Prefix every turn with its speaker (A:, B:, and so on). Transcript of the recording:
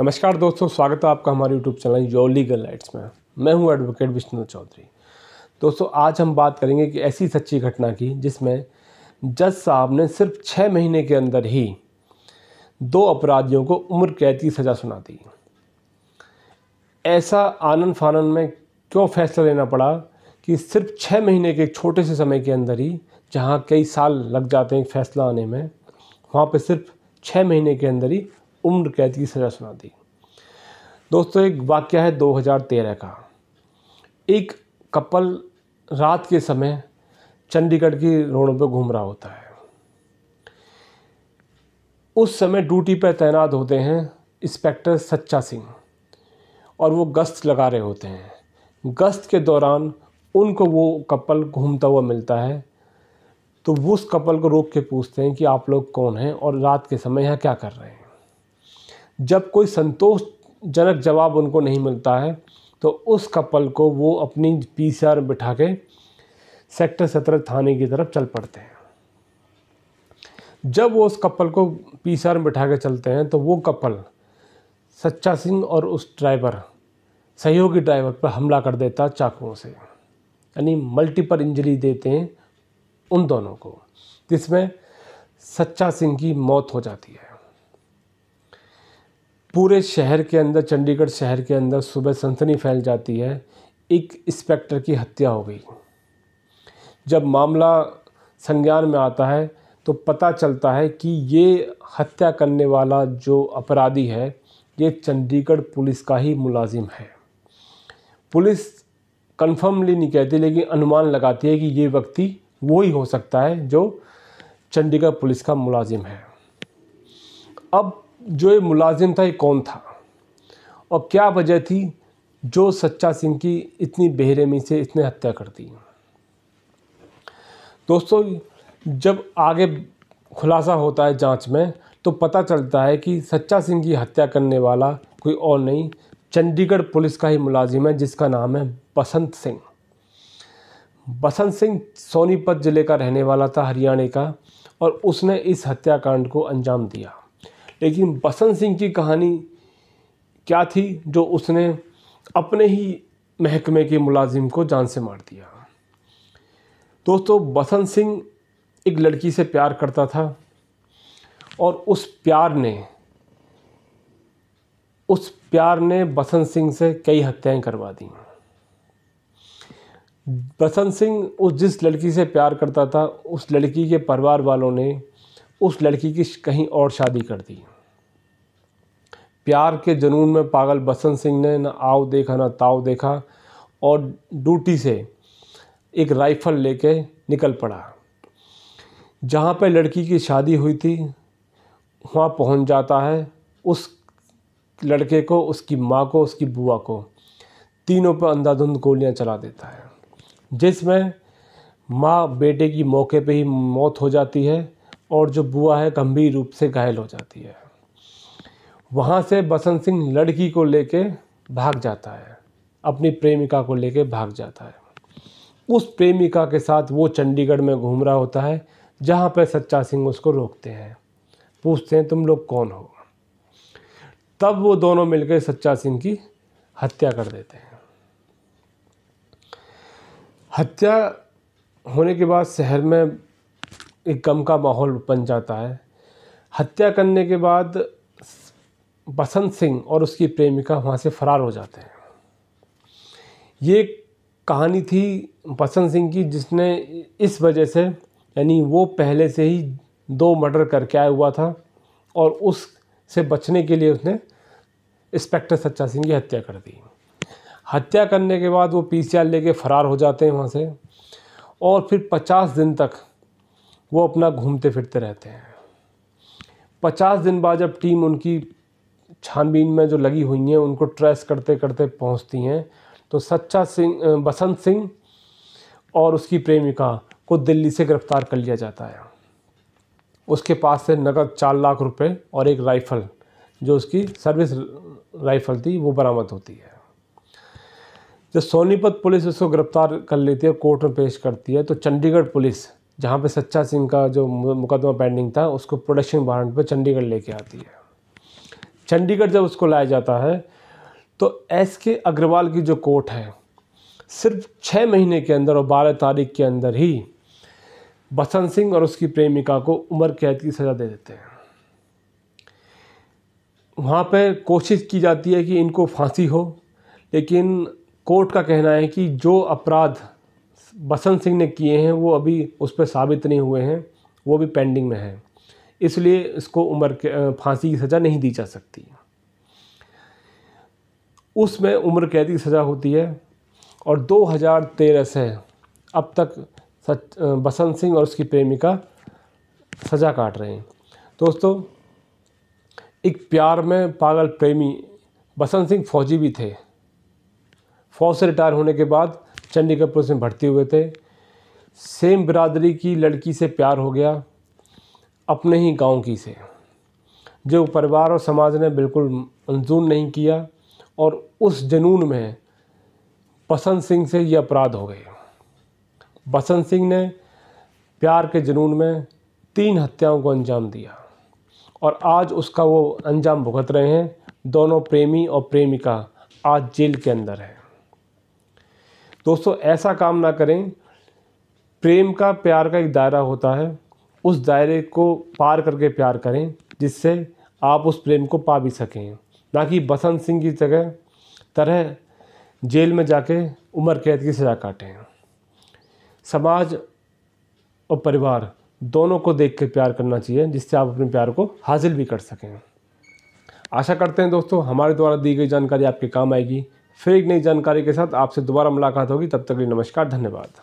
A: नमस्कार दोस्तों स्वागत है आपका हमारे YouTube channel yo legal lights में मैं हूं एडवोकेट विष्णु चौधरी दोस्तों आज हम बात करेंगे कि ऐसी सच्ची घटना की जिसमें जज साहब ने सिर्फ छः महीने के अंदर ही दो अपराधियों को उम्र कैद की सज़ा सुना दी ऐसा आनंद फानन में क्यों फैसला लेना पड़ा कि सिर्फ छः महीने के छोटे से समय के अंदर ही जहाँ कई साल लग जाते हैं फैसला आने में वहाँ पर सिर्फ छः महीने के अंदर ही उम्र कैद की सज़ा सुना दी दोस्तों एक वाक्य है 2013 का एक कपल रात के समय चंडीगढ़ की रोडों पर घूम रहा होता है उस समय ड्यूटी पर तैनात होते हैं इंस्पेक्टर सच्चा सिंह और वो गश्त लगा रहे होते हैं गश्त के दौरान उनको वो कपल घूमता हुआ मिलता है तो वो उस कपल को रोक के पूछते हैं कि आप लोग कौन हैं और रात के समय यहाँ क्या कर रहे हैं जब कोई संतोषजनक जवाब उनको नहीं मिलता है तो उस कपल को वो अपनी पी सी आर बिठा के सेक्टर सत्रह थाने की तरफ चल पड़ते हैं जब वो उस कपल को पी सी आर में बिठा के चलते हैं तो वो कपल सच्चा सिंह और उस ड्राइवर सहयोगी ड्राइवर पर हमला कर देता है चाकुओं से यानी मल्टीपल इंजरी देते हैं उन दोनों को जिसमें सच्चा सिंह की मौत हो जाती है पूरे शहर के अंदर चंडीगढ़ शहर के अंदर सुबह सनसनी फैल जाती है एक इंस्पेक्टर की हत्या हो गई जब मामला संज्ञान में आता है तो पता चलता है कि ये हत्या करने वाला जो अपराधी है ये चंडीगढ़ पुलिस का ही मुलाजिम है पुलिस कन्फर्मली नहीं कहती लेकिन अनुमान लगाती है कि ये व्यक्ति वो ही हो सकता है जो चंडीगढ़ पुलिस का मुलाजिम है अब जो ये मुलाजिम था ये कौन था और क्या वजह थी जो सच्चा सिंह की इतनी बेहरेमी से इसने हत्या कर दी दोस्तों जब आगे खुलासा होता है जांच में तो पता चलता है कि सच्चा सिंह की हत्या करने वाला कोई और नहीं चंडीगढ़ पुलिस का ही मुलाजिम है जिसका नाम है बसंत सिंह बसंत सिंह सोनीपत ज़िले का रहने वाला था हरियाणा का और उसने इस हत्याकांड को अंजाम दिया लेकिन बसंत सिंह की कहानी क्या थी जो उसने अपने ही महकमे के मुलाजिम को जान से मार दिया दोस्तों बसंत सिंह एक लड़की से प्यार करता था और उस प्यार ने उस प्यार ने बसंत सिंह से कई हत्याएं करवा दी बसंत सिंह उस जिस लड़की से प्यार करता था उस लड़की के परिवार वालों ने उस लड़की की कहीं और शादी कर दी प्यार के जुनून में पागल बसंत सिंह ने ना आओ देखा ना ताव देखा और ड्यूटी से एक राइफ़ल लेके निकल पड़ा जहाँ पे लड़की की शादी हुई थी वहाँ पहुँच जाता है उस लड़के को उसकी माँ को उसकी बुआ को तीनों पर अंधाधुंध गोलियाँ चला देता है जिसमें माँ बेटे की मौके पे ही मौत हो जाती है और जो बुआ है गंभीर रूप से घायल हो जाती है वहाँ से बसंत सिंह लड़की को लेके भाग जाता है अपनी प्रेमिका को लेके भाग जाता है उस प्रेमिका के साथ वो चंडीगढ़ में घूम रहा होता है जहाँ पर सच्चा सिंह उसको रोकते हैं पूछते हैं तुम लोग कौन हो तब वो दोनों मिलकर सच्चा सिंह की हत्या कर देते हैं हत्या होने के बाद शहर में एक गम का माहौल बन जाता है हत्या करने के बाद बसंत सिंह और उसकी प्रेमिका वहाँ से फरार हो जाते हैं ये कहानी थी बसंत सिंह की जिसने इस वजह से यानी वो पहले से ही दो मर्डर करके आया हुआ था और उससे बचने के लिए उसने इंस्पेक्टर सच्चा सिंह की हत्या कर दी हत्या करने के बाद वो पी लेके फ़रार हो जाते हैं वहाँ से और फिर पचास दिन तक वो अपना घूमते फिरते रहते हैं पचास दिन बाद जब टीम उनकी छानबीन में जो लगी हुई हैं उनको ट्रेस करते करते पहुंचती हैं तो सच्चा सिंह बसंत सिंह और उसकी प्रेमिका को दिल्ली से गिरफ्तार कर लिया जाता है उसके पास से नकद चार लाख रुपए और एक राइफ़ल जो उसकी सर्विस राइफ़ल थी वो बरामद होती है जब सोनीपत पुलिस उसको गिरफ्तार कर लेती है कोर्ट में पेश करती है तो चंडीगढ़ पुलिस जहाँ पे सच्चा सिंह का जो मुकदमा पेंडिंग था उसको प्रोडक्शन वारंट पे चंडीगढ़ लेके आती है चंडीगढ़ जब उसको लाया जाता है तो एस के अग्रवाल की जो कोर्ट है सिर्फ छः महीने के अंदर और बारह तारीख के अंदर ही बसंत सिंह और उसकी प्रेमिका को उम्र कैद की सज़ा दे देते हैं वहाँ पर कोशिश की जाती है कि इनको फांसी हो लेकिन कोर्ट का कहना है कि जो अपराध बसंत सिंह ने किए हैं वो अभी उस पर साबित नहीं हुए हैं वो भी पेंडिंग में है इसलिए इसको उम्र के फांसी की सज़ा नहीं दी जा सकती उसमें उम्र कैदी की सज़ा होती है और 2013 से अब तक सच बसंत सिंह और उसकी प्रेमिका सज़ा काट रहे हैं दोस्तों एक प्यार में पागल प्रेमी बसंत सिंह फौजी भी थे फौज से रिटायर होने के बाद चंडीगढ़ पुलिस में भर्ती हुए थे सेम बिरादरी की लड़की से प्यार हो गया अपने ही गांव की से जो परिवार और समाज ने बिल्कुल मंजूर नहीं किया और उस जनून में बसंत सिंह से ये अपराध हो गए बसंत सिंह ने प्यार के जुनून में तीन हत्याओं को अंजाम दिया और आज उसका वो अंजाम भुगत रहे हैं दोनों प्रेमी और प्रेमिका आज जेल के अंदर है दोस्तों ऐसा काम ना करें प्रेम का प्यार का एक दायरा होता है उस दायरे को पार करके प्यार करें जिससे आप उस प्रेम को पा भी सकें ना कि बसंत सिंह की जगह तरह जेल में जाके उम्र कैद की सज़ा काटें समाज और परिवार दोनों को देख के प्यार करना चाहिए जिससे आप अपने प्यार को हासिल भी कर सकें आशा करते हैं दोस्तों हमारे द्वारा दी गई जानकारी आपके काम आएगी फिर एक नई जानकारी के साथ आपसे दोबारा मुलाकात होगी तब तक के लिए नमस्कार धन्यवाद